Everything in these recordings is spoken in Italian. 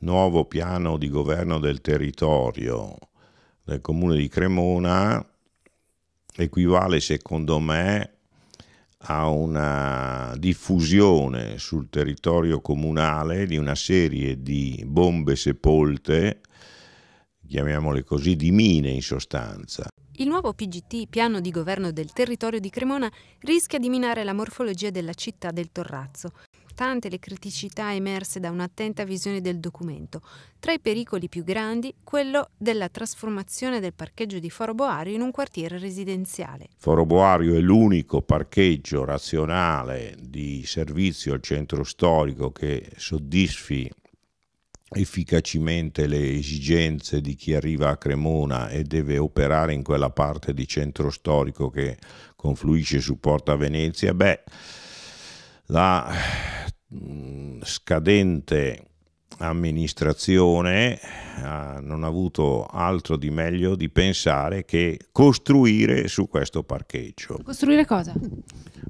nuovo piano di governo del territorio del comune di Cremona equivale secondo me a una diffusione sul territorio comunale di una serie di bombe sepolte, chiamiamole così, di mine in sostanza. Il nuovo PGT, piano di governo del territorio di Cremona, rischia di minare la morfologia della città del Torrazzo. Tante le criticità emerse da un'attenta visione del documento. Tra i pericoli più grandi, quello della trasformazione del parcheggio di Foro Boario in un quartiere residenziale. Foro Boario è l'unico parcheggio razionale di servizio al centro storico che soddisfi efficacemente le esigenze di chi arriva a Cremona e deve operare in quella parte di centro storico che confluisce su Porta Venezia, beh, la mm, scadente amministrazione ha, ah, non ha avuto altro di meglio di pensare che costruire su questo parcheggio. Costruire cosa?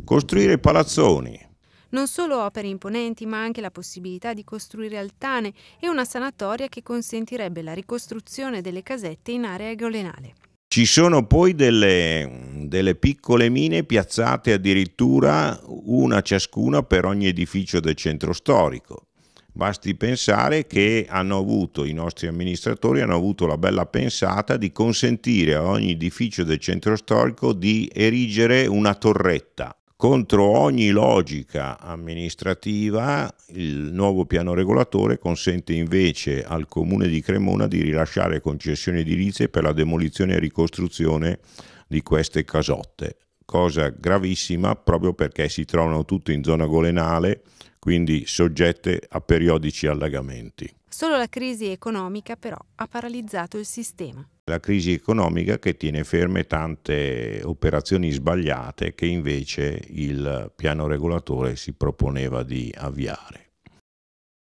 Costruire palazzoni non solo opere imponenti, ma anche la possibilità di costruire altane e una sanatoria che consentirebbe la ricostruzione delle casette in area golenale. Ci sono poi delle, delle, piccole mine piazzate addirittura una ciascuna per ogni edificio del centro storico. Basti pensare che avuto, i nostri amministratori hanno avuto la bella pensata di consentire a ogni edificio del centro storico di erigere una torretta contro ogni logica amministrativa il nuovo piano regolatore consente invece al Comune di Cremona di rilasciare concessioni edilizie per la demolizione e ricostruzione di queste casotte, cosa gravissima proprio perché si trovano tutte in zona golenale, quindi soggette a periodici allagamenti. Solo la crisi economica però ha paralizzato il sistema. La crisi economica che tiene ferme tante operazioni sbagliate che invece il piano regolatore si proponeva di avviare.